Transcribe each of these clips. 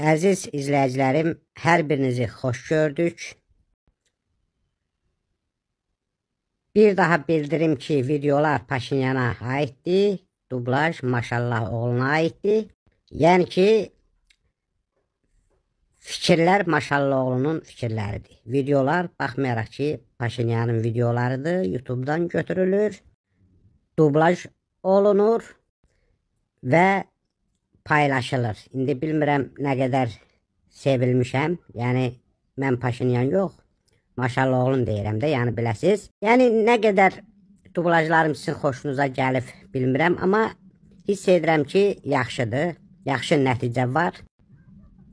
Əziz izləyicilərim, hər birinizi xoş gördük. Bir daha bildirim ki, videolar Paşinyana aiddir. Dublaj maşallah oğluna aiddir. Yəni ki, fikirlər maşallah oğlunun fikirləridir. Videolar baxmayaraq ki, Paşinyanın videolarıdır. YouTube-dan götürülür. Dublaj olunur və paylaşılır. İndi bilmirəm nə qədər sevilmişəm. Yəni mən Paşinyan yox, maşallah oğlum deyirəm də, yəni biləsiz. Yəni nə qədər dublajlarım sizin xoşunuza gəlib bilmirəm, amma hiss edirəm ki, yaxşıdır. Yaxşı nəticə var.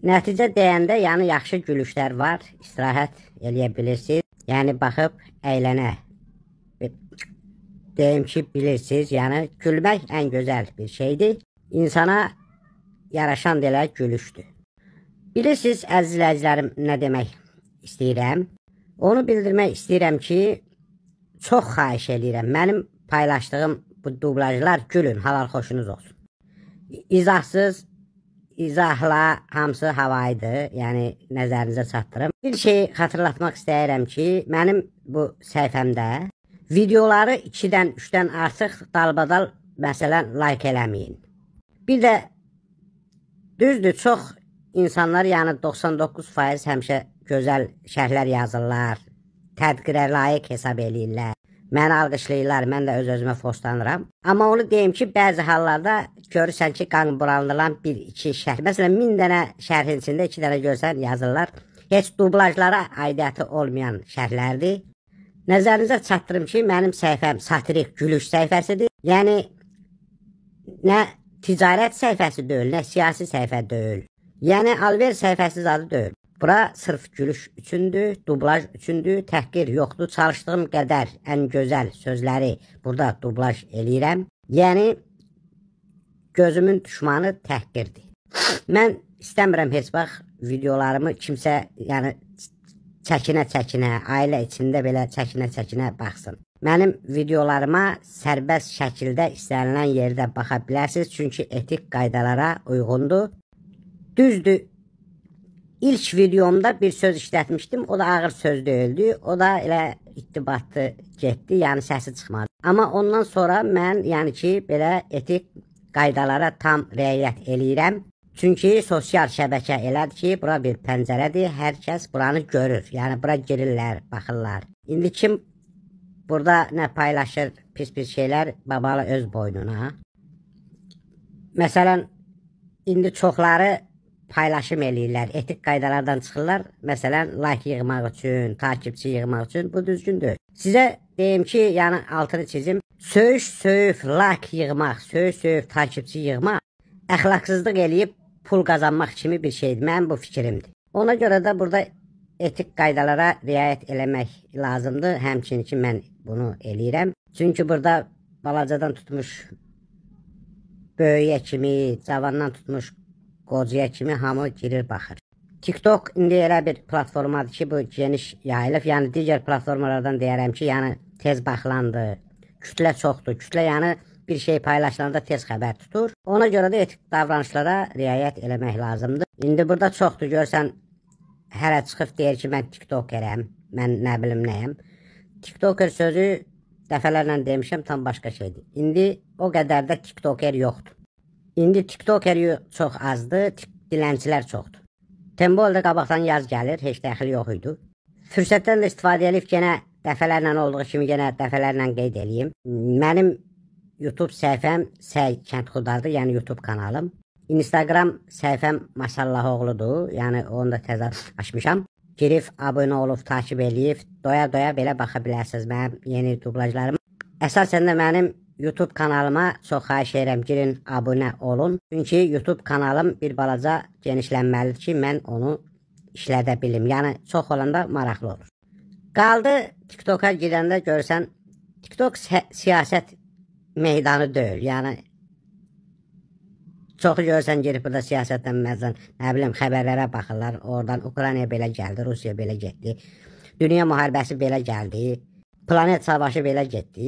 Nəticə deyəndə, yəni yaxşı gülüşlər var. İstirahət eləyə bilirsiniz. Yəni baxıb əylənə. Deyim ki, bilirsiniz, yəni gülmək ən gözəl bir şeydir. İnsana yaraşan delə gülüşdür. Bilirsiniz, əzizləyicilərim, nə demək istəyirəm? Onu bildirmək istəyirəm ki, çox xahiş eləyirəm. Mənim paylaşdığım bu dublajlar gülün, halal xoşunuz olsun. İzahsız izahla hamısı havaydı, yəni nəzərinizə çatdırım. Bir şey xatırlatmaq istəyirəm ki, mənim bu səhifəmdə videoları 2-dən 3-dən artıq dalbadal məsələn like eləməyin. Bir də Düzdür, çox insanlar, yəni 99% həmişə gözəl şərhlər yazırlar, tədqirə layiq hesab eləyirlər. Məni alqışlayırlar, mən də öz-özümə xoşlanıram. Amma onu deyim ki, bəzi hallarda görürsən ki, qan bulandılan 1-2 şərh. Məsələn, 1000 dənə şərhin içində 2 dənə görsən yazırlar. Heç dublajlara aidiyyəti olmayan şərhlərdir. Nəzərinizə çatdırım ki, mənim səhifəm satirik gülüş səhifəsidir. Yəni nə Ticarət səhifəsi deyil, nə siyasi səhifə deyil. Yəni alver səhifəsi zadı deyil. Bura sırf gülüş üçündür, dublaj üçündür, təhqir yoxdur. Çalışdığım qədər ən gözəl sözləri burada dublaj eləyirəm. Yəni gözümün düşmanı təhqirdir. Mən istəmirəm heç vaxt videolarımı kimsə, yəni çəkinə-çəkinə, ailə içində belə çəkinə-çəkinə baxsın. Mənim videolarıma sərbəst şəkildə istənilən yerdə baxa bilərsiniz, çünki etik qaydalara uyğundur. Düzdür, ilk videomda bir söz işlətmişdim, o da ağır söz deyildi, o da elə ittibatlı getdi, yəni səsi çıxmadı. Amma ondan sonra mən, yəni ki, belə etik qaydalara tam rəiyyət eləyirəm. Çünki sosial şəbəkə elədir ki, bura bir pəncərədir, hər kəs buranı görür. Yəni bura girirlər, baxırlar. İndi kim Burada nə paylaşır pis-pis şeylər babalı öz boynuna. Məsələn, indi çoxları paylaşım eləyirlər, etik qaydalardan çıxırlar. Məsələn, like yığmaq üçün, takipçi yığmaq üçün bu düzgün deyil. Sizə deyim ki, yəni altını çizim. Söyüş, söyüf, like yığmaq, söyüş, söyüf, takipçi yığmaq əxlaqsızlıq eləyib pul qazanmaq kimi bir şeydir. Mənim bu fikrimdir. Ona görə də burada etik qaydalara riayət eləmək lazımdır. Həmçinin ki, mən bunu eləyirəm. Çünki burada balacadan tutmuş böyüyə kimi, cavandan tutmuş qocaya kimi hamı girir baxır. TikTok indi elə bir platformadır ki, bu geniş yayılıb. Yəni digər platformalardan deyərəm ki, yəni tez baxılandı. Kütlə çoxdur. Kütlə yəni bir şey paylaşılanda tez xəbər tutur. Ona görə də etik davranışlara riayət eləmək lazımdır. İndi burada çoxdur. Görsən hələ çıxıb deyir ki, mən TikTokerəm, mən nə bilim nəyəm. TikToker sözü dəfələrlə demişəm, tam başqa şeydir. İndi o qədər də TikToker yoxdur. İndi TikToker çox azdır, dilənçilər çoxdur. Tembolda qabaqdan yaz gəlir, heç dəxili yox idi. Fürsətdən də istifadə edib yenə dəfələrlə olduğu kimi yenə dəfələrlə qeyd eləyim. Mənim YouTube səhifəm Səy Kəndxudardır, yəni YouTube kanalım. Instagram səhifəm Masallahoğludur. Yəni onu da təzə açmışam. Girib abunə olub, takib eləyib, doya-doya belə baxa bilərsiniz mənim yeni dublajlarıma. Əsasən də mənim YouTube kanalıma çox xahiş edirəm girin, abunə olun. Çünki YouTube kanalım bir balaca genişlənməlidir ki, mən onu işlədə bilim. Yəni çox olanda maraqlı olur. Qaldı TikToka girəndə görsən TikTok siyasət meydanı deyil. Yəni Çoxu görürsən gedib burada siyasətdən məzən, nə bilim, xəbərlərə baxırlar. Oradan Ukraynaya belə gəldi, Rusiya belə getdi. Dünya müharibəsi belə gəldi. Planet savaşı belə getdi.